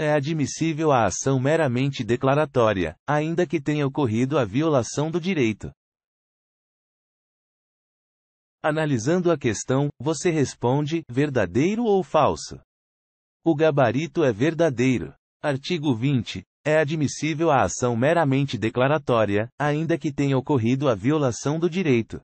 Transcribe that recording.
É admissível a ação meramente declaratória, ainda que tenha ocorrido a violação do direito. Analisando a questão, você responde: verdadeiro ou falso? O gabarito é verdadeiro. Artigo 20. É admissível a ação meramente declaratória, ainda que tenha ocorrido a violação do direito.